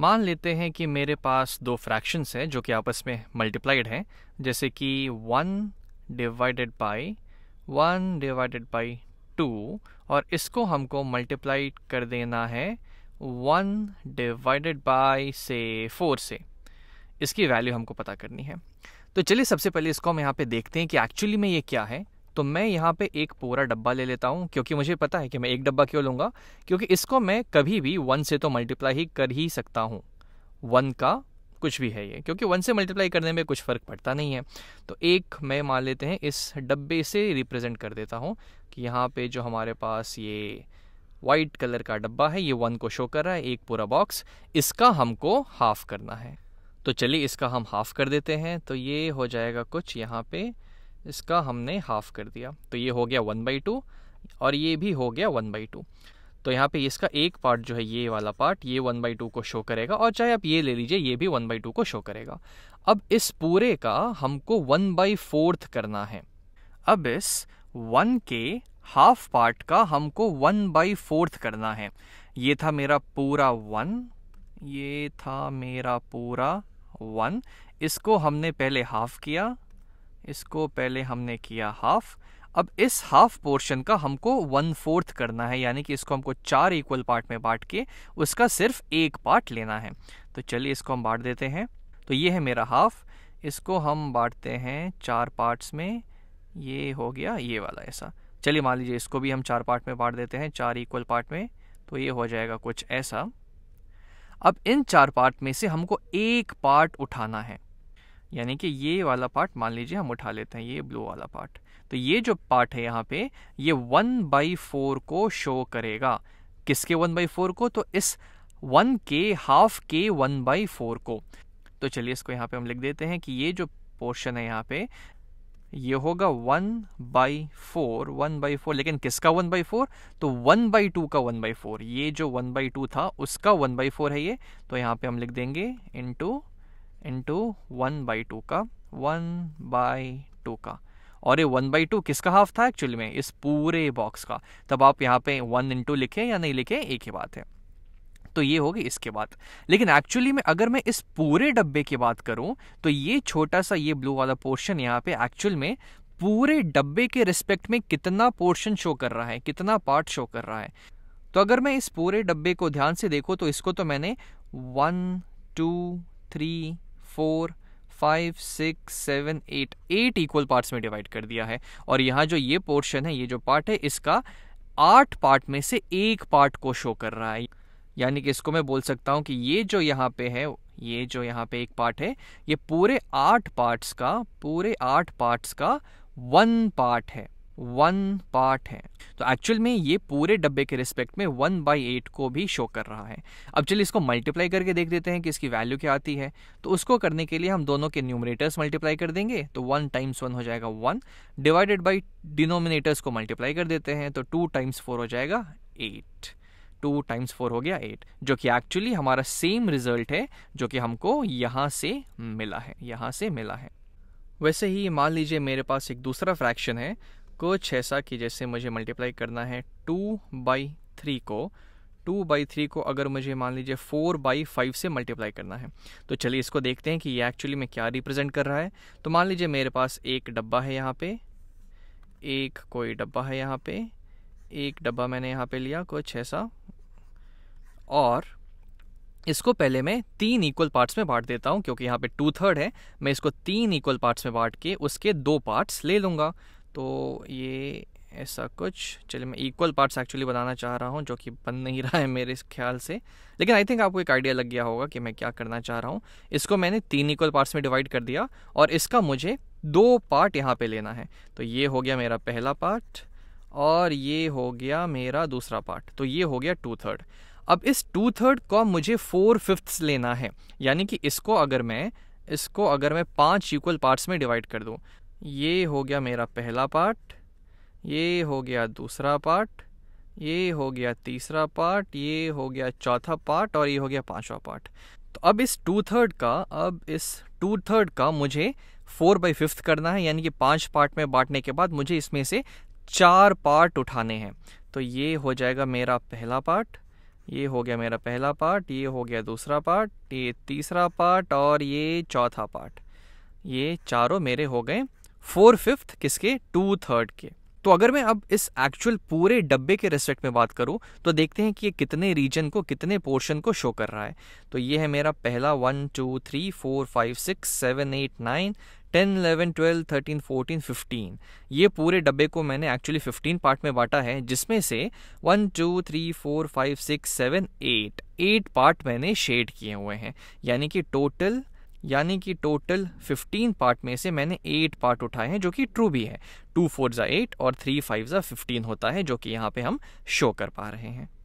मान लेते हैं कि मेरे पास दो फ्रैक्शंस हैं जो कि आपस में मल्टीप्लाइड हैं जैसे कि one divided by one divided by two और इसको हमको मल्टीप्लाई कर देना है वन डिवाइडेड बाई से फोर से इसकी वैल्यू हमको पता करनी है तो चलिए सबसे पहले इसको हम यहाँ पे देखते हैं कि एक्चुअली में ये क्या है तो मैं यहाँ पे एक पूरा डब्बा ले लेता हूँ क्योंकि मुझे पता है कि मैं एक डब्बा क्यों लूँगा क्योंकि इसको मैं कभी भी वन से तो मल्टीप्लाई ही कर ही सकता हूँ वन का कुछ भी है ये क्योंकि वन से मल्टीप्लाई करने में कुछ फ़र्क पड़ता नहीं है तो एक मैं मान लेते हैं इस डब्बे से रिप्रेजेंट कर देता हूँ कि यहाँ पे जो हमारे पास ये वाइट कलर का डब्बा है ये वन को शो कर रहा है एक पूरा बॉक्स इसका हमको हाफ़ करना है तो चलिए इसका हम हाफ़ कर देते हैं तो ये हो जाएगा कुछ यहाँ पे इसका हमने हाफ कर दिया तो ये हो गया वन बाई टू और ये भी हो गया वन बाई टू तो यहाँ पे इसका एक पार्ट जो है ये वाला पार्ट ये वन बाई टू को शो करेगा और चाहे आप ये ले लीजिए ये भी वन बाई टू को शो करेगा अब इस पूरे का हमको वन बाई फोर्थ करना है अब इस वन के हाफ पार्ट का हमको वन बाई फोर्थ करना है ये था मेरा पूरा वन ये था मेरा पूरा वन इसको हमने पहले हाफ किया इसको पहले हमने किया हाफ अब इस हाफ पोर्शन का हमको वन फोर्थ करना है यानी कि इसको हमको चार इक्वल पार्ट में बांट के उसका सिर्फ एक पार्ट लेना है तो चलिए इसको हम बांट देते हैं तो ये है मेरा हाफ इसको हम बांटते हैं चार पार्ट्स में ये हो गया ये वाला ऐसा चलिए मान लीजिए इसको भी हम चार पार्ट में बांट देते हैं चार इक्वल पार्ट में तो ये हो जाएगा कुछ ऐसा अब इन चार पार्ट में से हमको एक पार्ट उठाना है यानी कि ये वाला पार्ट मान लीजिए हम उठा लेते हैं ये ब्लू वाला पार्ट तो ये जो पार्ट है यहाँ पे ये वन बाई फोर को शो करेगा किसके वन बाई फोर को तो इस वन के हाफ के वन बाई फोर को तो चलिए इसको यहाँ पे हम लिख देते हैं कि ये जो पोर्शन है यहाँ पे ये होगा one by four one by four लेकिन किसका वन बाई फोर तो वन बाई टू का वन बाई फोर ये जो वन बाई टू था उसका वन बाई फोर है ये तो यहाँ पे हम लिख देंगे into into one by two का वन बाई टू का और ये वन बाई टू किसका हाफ था एक्चुअली में इस पूरे बॉक्स का तब आप यहाँ पे वन इंटू लिखे या नहीं लिखे एक ही बात है तो ये होगी इसके बाद लेकिन एक्चुअली में अगर मैं इस पूरे डब्बे की बात करूं तो ये छोटा सा ये ब्लू वाला पोर्शन यहाँ पे एक्चुअल में पूरे डब्बे के रिस्पेक्ट में कितना पोर्शन शो कर रहा है कितना पार्ट शो कर रहा है तो अगर मैं इस पूरे डब्बे को ध्यान से देखो तो इसको तो मैंने one two three four five six seven eight eight equal parts में डिवाइड कर दिया है और यहाँ जो ये पोर्शन है ये जो पार्ट है इसका आठ पार्ट में से एक पार्ट को शो कर रहा है यानी कि इसको मैं बोल सकता हूँ कि ये जो यहाँ पे है ये जो यहाँ पे एक पार्ट है ये पूरे आठ पार्ट्स का पूरे आठ पार्ट्स का वन पार्ट है वन पार्ट है तो एक्चुअल में ये पूरे डब्बे के रिस्पेक्ट में वन बाई एट को भी शो कर रहा है अब चलिए इसको मल्टीप्लाई करके देख देते हैं कि इसकी वैल्यू क्या आती है तो उसको करने के लिए हम दोनों के न्यूमरेटर्स मल्टीप्लाई कर देंगे तो वन टाइम्स वन हो जाएगा वन डिवाइडेड बाई डिनोमिनेटर्स को मल्टीप्लाई कर देते हैं तो टू टाइम्स फोर हो जाएगा एट टू टाइम्स फोर हो गया एट जो कि एक्चुअली हमारा सेम रिजल्ट है जो कि हमको यहाँ से मिला है यहाँ से मिला है वैसे ही मान लीजिए मेरे पास एक दूसरा फ्रैक्शन है कुछ ऐसा कि जैसे मुझे मल्टीप्लाई करना है टू बाई थ्री को टू बाई थ्री को अगर मुझे मान लीजिए फोर बाई फाइव से मल्टीप्लाई करना है तो चलिए इसको देखते हैं कि ये एक्चुअली में क्या रिप्रेजेंट कर रहा है तो मान लीजिए मेरे पास एक डब्बा है यहाँ पे एक कोई डब्बा है यहाँ पे एक डब्बा मैंने यहाँ पे लिया कुछ ऐसा और इसको पहले मैं तीन इक्वल पार्ट्स में बांट देता हूँ क्योंकि यहाँ पे टू थर्ड है मैं इसको तीन इक्वल पार्ट्स में बांट के उसके दो पार्ट्स ले लूँगा तो ये ऐसा कुछ चलिए मैं इक्वल पार्ट्स एक्चुअली बनाना चाह रहा हूँ जो कि बन नहीं रहा है मेरे ख्याल से लेकिन आई थिंक आपको एक आइडिया लग गया होगा कि मैं क्या करना चाह रहा हूँ इसको मैंने तीन इक्वल पार्ट्स में डिवाइड कर दिया और इसका मुझे दो पार्ट यहाँ पे लेना है तो ये हो गया मेरा पहला पार्ट और ये हो गया मेरा दूसरा पार्ट तो ये हो गया टू थर्ड अब इस टू थर्ड को मुझे फोर फिफ्थ्स लेना है यानी कि इसको अगर मैं इसको अगर मैं पांच इक्वल पार्ट्स में डिवाइड कर दूं ये हो गया मेरा पहला पार्ट ये हो गया दूसरा पार्ट ये हो गया तीसरा पार्ट ये हो गया चौथा पार्ट और ये हो गया पांचवा पार्ट तो अब इस टू थर्ड का अब इस टू थर्ड का मुझे फोर बाई फिफ्थ करना है यानी कि पांच पार्ट में बांटने के बाद मुझे इसमें से चार पार्ट उठाने हैं तो ये हो जाएगा मेरा पहला पार्ट ये हो गया मेरा पहला पार्ट ये हो गया दूसरा पार्ट ये तीसरा पार्ट और ये चौथा पार्ट ये चारों मेरे हो गए फोर फिफ्थ किसके टू थर्ड के तो अगर मैं अब इस एक्चुअल पूरे डब्बे के रिस्पेक्ट में बात करूं तो देखते हैं कि ये कितने रीजन को कितने पोर्शन को शो कर रहा है तो ये है मेरा पहला one two three four five six seven eight nine ten eleven twelve thirteen fourteen fifteen ये पूरे डब्बे को मैंने एक्चुअली फिफ्टीन पार्ट में बांटा है जिसमें से one two three four five six seven eight eight part मैंने शेड किए हुए हैं यानी कि टोटल यानी कि टोटल 15 पार्ट में से मैंने 8 पार्ट उठाए हैं जो कि ट्रू भी है टू फोर ज़ा एट और थ्री फाइव ज़ा फिफ्टीन होता है जो कि यहाँ पे हम शो कर पा रहे हैं